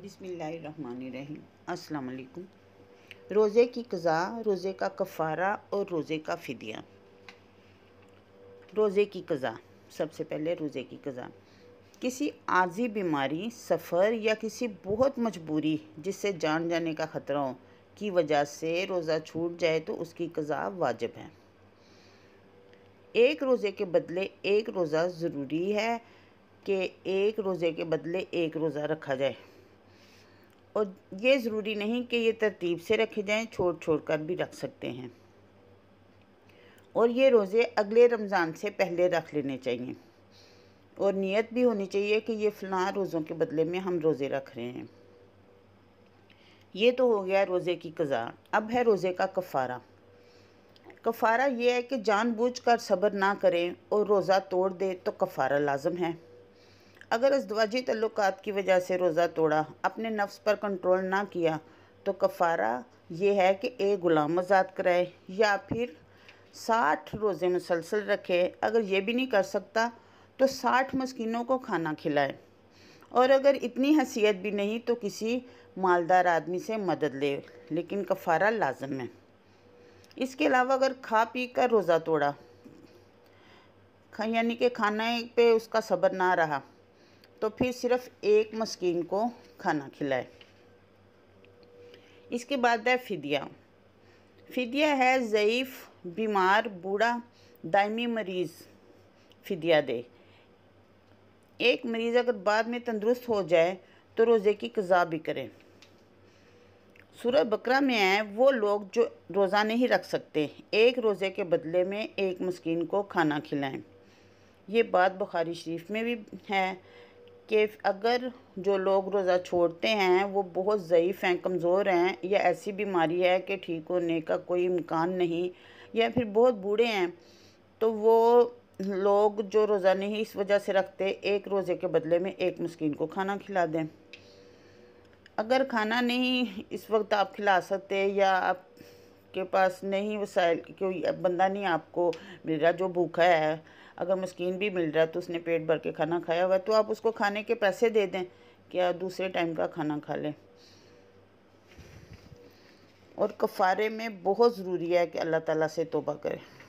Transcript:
बिसमीम अस्सलाम रोज़े की कज़ा रोज़े का कफ़ारा और रोज़े का फदिया रोज़े की कज़ा सबसे पहले रोज़े की कज़ा किसी आजी बीमारी सफ़र या किसी बहुत मजबूरी जिससे जान जाने का ख़तरा हो की वजह से रोज़ा छूट जाए तो उसकी कज़ा वाजिब है एक रोज़े के बदले एक रोज़ा ज़रूरी है कि एक रोज़े के बदले एक रोज़ा रखा जाए और ये ज़रूरी नहीं कि ये तरतीब से रखे जाएं छोड़ छोड़ कर भी रख सकते हैं और ये रोज़े अगले रमज़ान से पहले रख लेने चाहिए और नीयत भी होनी चाहिए कि ये फ़लाँ रोज़ों के बदले में हम रोज़े रख रहे हैं ये तो हो गया रोज़े की कज़ा अब है रोज़े का कफ़ारा कफ़ारा ये है कि जानबूझ कर सब्र ना करें और रोज़ा तोड़ दे तो कफ़ारा लाजम है अगर अजवाजी तल्लक की वजह से रोज़ा तोड़ा अपने नफ्स पर कंट्रोल ना किया तो कफ़ारा ये है कि एक ग़ुलाम आज़ाद कराए या फिर साठ रोज़े मुसलसल रखे अगर ये भी नहीं कर सकता तो साठ मस्किनों को खाना खिलाए और अगर इतनी हसीियत भी नहीं तो किसी मालदार आदमी से मदद ले लेकिन कफ़ारा लाजम है इसके अलावा अगर खा पी कर रोज़ा तोड़ा यानी कि खाना पे उसका सब्र ना रहा तो फिर सिर्फ एक मस्किन को खाना खिलाए इसके बाद है फिदिया फिदिया है ज़यीफ़ बीमार बूढ़ा दायमी मरीज़ फिदिया दे एक मरीज़ अगर बाद में तंदुरुस्त हो जाए तो रोज़े की कज़ा भी करें सूरह बकरा में आए वो लोग जो रोज़ा नहीं रख सकते एक रोज़े के बदले में एक मस्किन को खाना खिलाएं ये बात बुखारी शरीफ में भी है कि अगर जो लोग रोज़ा छोड़ते हैं वो बहुत ज़यीफ़ हैं कमज़ोर हैं या ऐसी बीमारी है कि ठीक होने का कोई इम्कान नहीं या फिर बहुत बूढ़े हैं तो वो लोग जो रोज़ा नहीं इस वजह से रखते एक रोज़े के बदले में एक मस्किन को खाना खिला दें अगर खाना नहीं इस वक्त आप खिला सकते या आपके पास नहीं वसाइल कोई बंदा नहीं आपको मेरा जो भूखा है अगर मस्किन भी मिल रहा है तो उसने पेट भर के खाना खाया हुआ तो आप उसको खाने के पैसे दे दें कि आप दूसरे टाइम का खाना खा लें और कफ़ारे में बहुत ज़रूरी है कि अल्लाह ताला से तोबा करें